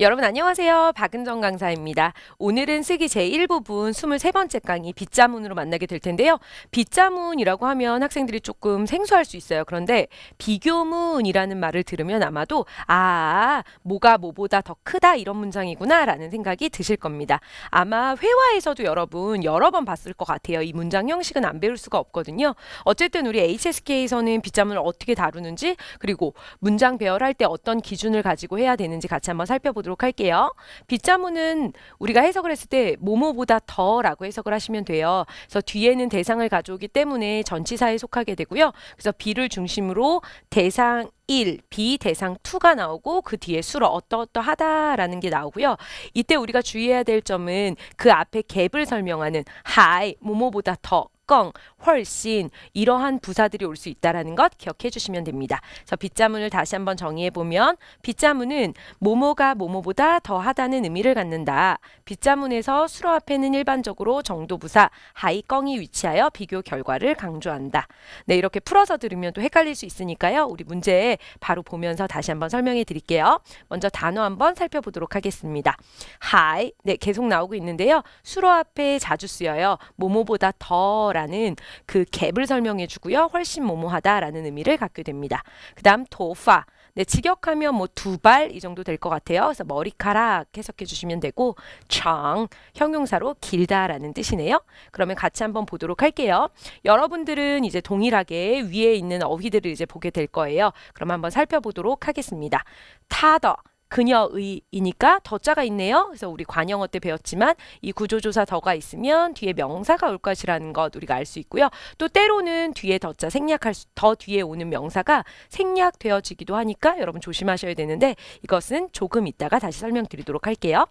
여러분 안녕하세요. 박은정 강사입니다. 오늘은 쓰기 제1부분 23번째 강의 빗자문으로 만나게 될 텐데요. 빗자문이라고 하면 학생들이 조금 생소할 수 있어요. 그런데 비교문이라는 말을 들으면 아마도 아, 뭐가 뭐보다 더 크다 이런 문장이구나 라는 생각이 드실 겁니다. 아마 회화에서도 여러분 여러 번 봤을 것 같아요. 이 문장 형식은 안 배울 수가 없거든요. 어쨌든 우리 HSK에서는 빗자문을 어떻게 다루는지 그리고 문장 배열할 때 어떤 기준을 가지고 해야 되는지 같이 한번 살펴보도록 보도록 할게요. 빗자문은 우리가 해석을 했을 때 뭐뭐보다 더라고 해석을 하시면 돼요. 그래서 뒤에는 대상을 가져오기 때문에 전치사에 속하게 되고요. 그래서 비를 중심으로 대상 1, B 대상 2가 나오고 그 뒤에 수로 어떠어떠하다라는 게 나오고요. 이때 우리가 주의해야 될 점은 그 앞에 갭을 설명하는 high, 보다더 뚜껑, 훨씬 이러한 부사들이 올 수있다는것 기억해 주시면 됩니다. 자, 빗자문을 다시 한번 정의해 보면 빗자문은 모모가 모모보다 더하다는 의미를 갖는다. 빗자문에서 수로 앞에는 일반적으로 정도 부사 하이 껑이 위치하여 비교 결과를 강조한다. 네, 이렇게 풀어서 들으면 또 헷갈릴 수 있으니까요. 우리 문제 바로 보면서 다시 한번 설명해 드릴게요. 먼저 단어 한번 살펴보도록 하겠습니다. 하이. 네, 계속 나오고 있는데요. 수로 앞에 자주 쓰여요. 모모보다 더 라는그 갭을 설명해 주고요. 훨씬 모모하다라는 의미를 갖게 됩니다. 그 다음 도파 네, 직역하면 뭐 두 발 이 정도 될 것 같아요. 그래서 머리카락 해석해 주시면 되고 정 형용사로 길다라는 뜻이네요. 그러면 같이 한번 보도록 할게요. 여러분들은 이제 동일하게 위에 있는 어휘들을 이제 보게 될 거예요. 그럼 한번 살펴보도록 하겠습니다. 타더 그녀의이니까 더자가 있네요. 그래서 우리 관형어때 배웠지만 이 구조조사 더가 있으면 뒤에 명사가 올 것이라는 것 우리가 알 수 있고요. 또 때로는 뒤에 더자 생략할 수, 더 뒤에 오는 명사가 생략되어지기도 하니까 여러분 조심하셔야 되는데 이것은 조금 있다가 다시 설명드리도록 할게요.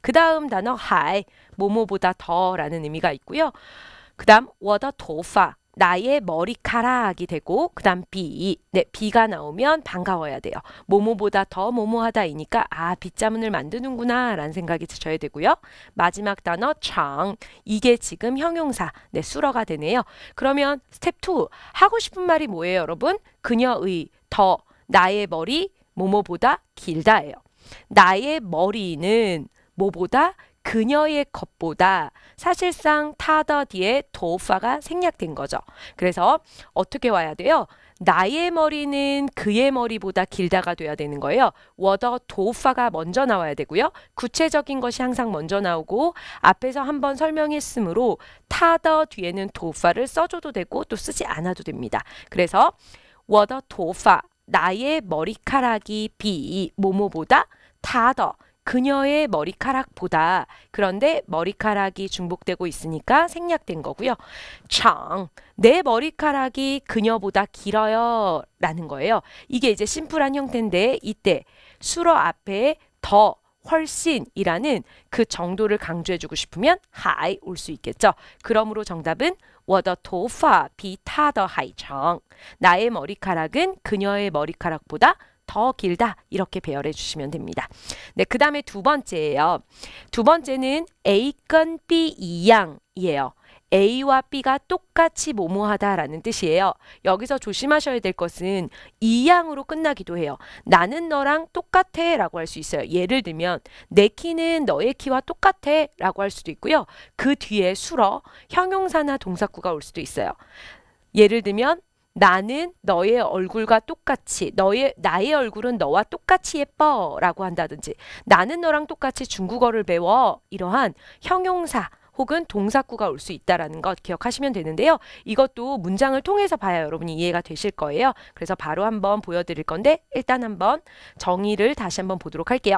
그 다음 단어 하이, 모모보다 더라는 의미가 있고요. 그 다음 워더 도파 나의 머리카락이 되고 그 다음 B 네 B가 나오면 반가워야 돼요. 모모보다 더 모모하다이니까 아 빗자문을 만드는구나 라는 생각이 드셔야 되고요. 마지막 단어 장 이게 지금 형용사 네 수러가 되네요. 그러면 스텝 2 하고 싶은 말이 뭐예요 여러분? 그녀의 더 나의 머리 모모보다 길다예요. 나의 머리는 뭐보다 그녀의 것보다 사실상 타더 뒤에 도우파가 생략된 거죠. 그래서 어떻게 와야 돼요? 나의 머리는 그의 머리보다 길다가 돼야 되는 거예요. 워더 도우파가 먼저 나와야 되고요. 구체적인 것이 항상 먼저 나오고 앞에서 한번 설명했으므로 타더 뒤에는 도우파를 써줘도 되고 또 쓰지 않아도 됩니다. 그래서 워더 도우파 나의 머리카락이 비 모모보다 타더 그녀의 머리카락보다 그런데 머리카락이 중복되고 있으니까 생략된 거고요. 창, 내 머리카락이 그녀보다 길어요. 라는 거예요. 이게 이제 심플한 형태인데 이때 수러 앞에 더 훨씬이라는 그 정도를 강조해주고 싶으면 하이 올 수 있겠죠. 그러므로 정답은 워我的파 비타더 하이 长 나의 머리카락은 그녀의 머리카락보다 더 길다 이렇게 배열해 주시면 됩니다. 네, 그 다음에 두 번째예요. 두 번째는 A건 B 이양이에요. A와 B가 똑같이 모모하다라는 뜻이에요. 여기서 조심하셔야 될 것은 이양으로 끝나기도 해요. 나는 너랑 똑같아 라고 할 수 있어요. 예를 들면 내 키는 너의 키와 똑같아 라고 할 수도 있고요. 그 뒤에 수러, 형용사나 동사구가 올 수도 있어요. 예를 들면 나는 너의 얼굴과 똑같이 너의 나의 얼굴은 너와 똑같이 예뻐라고 한다든지 나는 너랑 똑같이 중국어를 배워 이러한 형용사 혹은 동사구가 올 수 있다라는 것 기억하시면 되는데요. 이것도 문장을 통해서 봐야 여러분이 이해가 되실 거예요. 그래서 바로 한번 보여드릴 건데 일단 한번 정의를 다시 한번 보도록 할게요.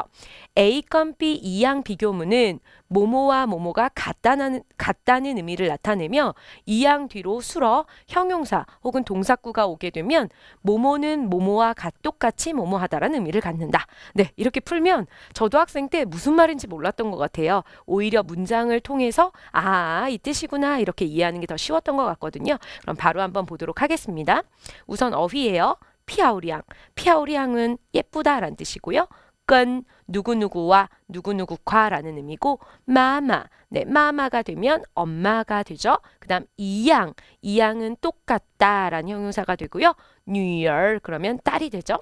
A 건 B 이항 비교문은 모모와 모모가 같다는, 같다는 의미를 나타내며 이 양 뒤로 술어 형용사 혹은 동사구가 오게 되면 모모는 모모와 똑같이 모모하다라는 의미를 갖는다. 네, 이렇게 풀면 저도 학생 때 무슨 말인지 몰랐던 것 같아요. 오히려 문장을 통해서 아, 이 뜻이구나 이렇게 이해하는 게 더 쉬웠던 것 같거든요. 그럼 바로 한번 보도록 하겠습니다. 우선 어휘예요. 피아우리앙피아우리앙은 예쁘다라는 뜻이고요. 조건 누구누구와 누구누구과라는 의미고 마마 네 마마가 되면 엄마가 되죠. 그 다음 이양 이양은 똑같다라는 형용사가 되고요. 뉴얼 그러면 딸이 되죠.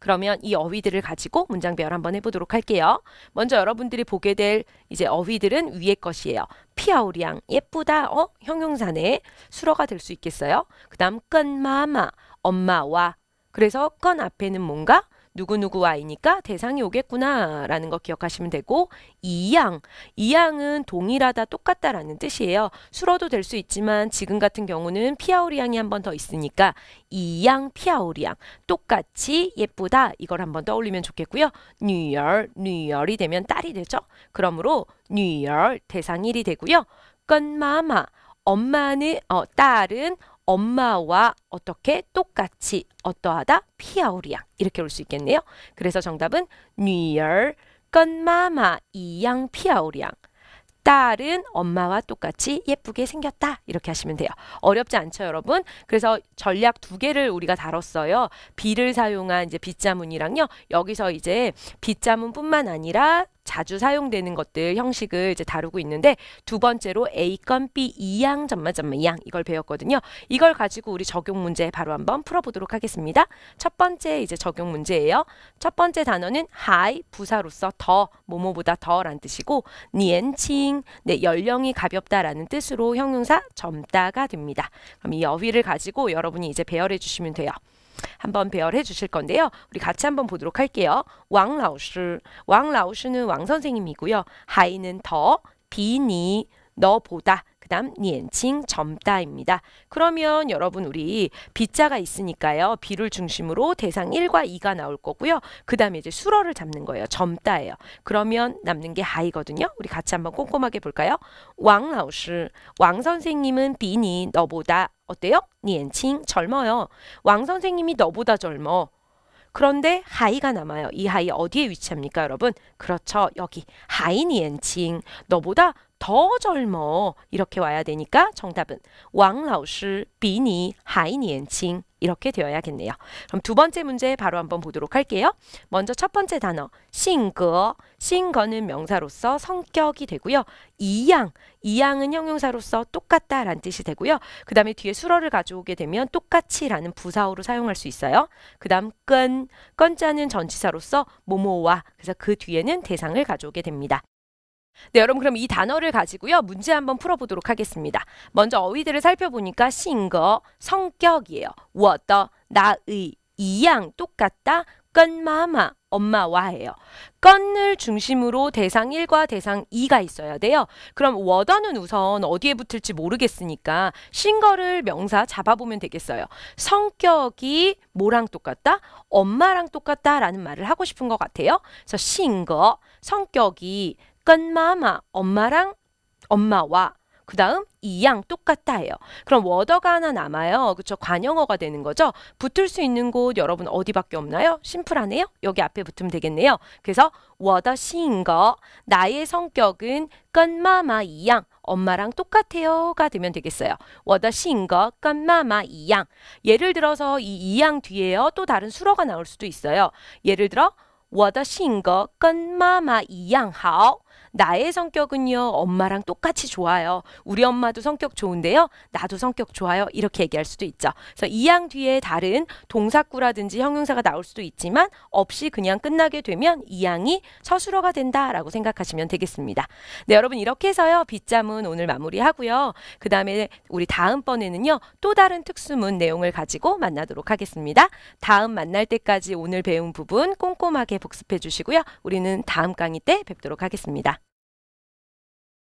그러면 이 어휘들을 가지고 문장배열 한번 해보도록 할게요. 먼저 여러분들이 보게 될 이제 어휘들은 위에 것이에요. 피아오리앙 예쁘다 어 형용사네 수어가 될 수 있겠어요. 그 다음 끈마마 엄마와 그래서 끈 앞에는 뭔가 누구누구 와이니까 대상이 오겠구나 라는 거 기억하시면 되고 이양, 이양은 동일하다 똑같다라는 뜻이에요. 술어도될 수 있지만 지금 같은 경우는 피아오리양이 한 번 더 있으니까 이양 피아오리양 똑같이 예쁘다 이걸 한 번 떠올리면 좋겠고요. 뉴얼, 뉴얼이 되면 딸이 되죠. 그러므로 뉴얼 대상 일이 되고요. 건마마 엄마는 어, 딸은 엄마와 어떻게 똑같이 어떠하다 피아오리양 이렇게 올 수 있겠네요. 그래서 정답은 女얼跟마마 이양 피아오리양 딸은 엄마와 똑같이 예쁘게 생겼다 이렇게 하시면 돼요. 어렵지 않죠 여러분? 그래서 전략 두 개를 우리가 다뤘어요. 비를 사용한 이제 빗자문이랑요. 여기서 이제 빗자문뿐만 아니라 자주 사용되는 것들 형식을 이제 다루고 있는데 두 번째로 A건 B 이양 점마 점마 이양 이걸 배웠거든요. 이걸 가지고 우리 적용 문제 바로 한번 풀어보도록 하겠습니다. 첫 번째 이제 적용 문제예요. 첫 번째 단어는 하이 부사로서 더 뭐뭐보다 더란 뜻이고 니엔칭 네 연령이 가볍다라는 뜻으로 형용사 젊다가 됩니다. 그럼 이 어휘를 가지고 여러분이 이제 배열해 주시면 돼요. 한번 배열해 주실 건데요. 우리 같이 한번 보도록 할게요. 왕라우스, 왕라우스는 왕 선생님이고요. 하이는 더, 비니, 너보다 그다음 니엔칭 점다입니다. 그러면 여러분 우리 빗자가 있으니까요. 비를 중심으로 대상 1과 2가 나올 거고요. 그다음에 이제 수러를 잡는 거예요. 점다예요. 그러면 남는 게 하이거든요. 우리 같이 한번 꼼꼼하게 볼까요? 왕라우시왕 선생님은 비니 너보다 어때요? 니엔칭 젊어요. 왕 선생님이 너보다 젊어. 그런데 하이가 남아요. 이 하이 어디에 위치합니까, 여러분? 그렇죠. 여기 하이니엔칭 너보다 더 젊어 이렇게 와야 되니까 정답은 왕老师 비니 하이年轻 이렇게 되어야겠네요. 그럼 두 번째 문제 바로 한번 보도록 할게요. 먼저 첫 번째 단어 싱거 싱거는 명사로서 성격이 되고요. 이양 이양은 형용사로서 똑같다라는 뜻이 되고요. 그 다음에 뒤에 수러를 가져오게 되면 똑같이라는 부사어로 사용할 수 있어요. 그 다음 끈 끈자는 전치사로서 모모와 그래서 그 뒤에는 대상을 가져오게 됩니다. 네, 여러분 그럼 이 단어를 가지고요. 문제 한번 풀어보도록 하겠습니다. 먼저 어휘들을 살펴보니까 싱거, 성격이에요. 我的, 나의, 이양, 똑같다, 건마마, 엄마와예요. 건을 중심으로 대상 1과 대상 2가 있어야 돼요. 그럼 워더는 우선 어디에 붙을지 모르겠으니까 싱거를 명사 잡아보면 되겠어요. 성격이 뭐랑 똑같다? 엄마랑 똑같다라는 말을 하고 싶은 것 같아요. 그래서 싱거, 성격이 건마마 엄마랑 엄마와 그 다음 이 양 똑같아요 그럼 워더가 하나 남아요. 그쵸? 관용어가 되는 거죠. 붙을 수 있는 곳 여러분 어디밖에 없나요? 심플하네요. 여기 앞에 붙으면 되겠네요. 그래서 워더시인 거 나의 성격은 건마마 이양 엄마랑 똑같아요가 되면 되겠어요. 워더시인 거 건마마 이양 예를 들어서 이 이양 뒤에요. 또 다른 수로가 나올 수도 있어요. 예를 들어 워더시인 거 건마마 이양 하오 나의 성격은요, 엄마랑 똑같이 좋아요. 우리 엄마도 성격 좋은데요. 나도 성격 좋아요. 이렇게 얘기할 수도 있죠. 그래서 이양 뒤에 다른 동사구라든지 형용사가 나올 수도 있지만 없이 그냥 끝나게 되면 이양이 서술어가 된다라고 생각하시면 되겠습니다. 네, 여러분 이렇게 해서요. 빗자문 오늘 마무리하고요. 그다음에 우리 다음번에는요. 또 다른 특수문 내용을 가지고 만나도록 하겠습니다. 다음 만날 때까지 오늘 배운 부분 꼼꼼하게 복습해 주시고요. 우리는 다음 강의 때 뵙도록 하겠습니다.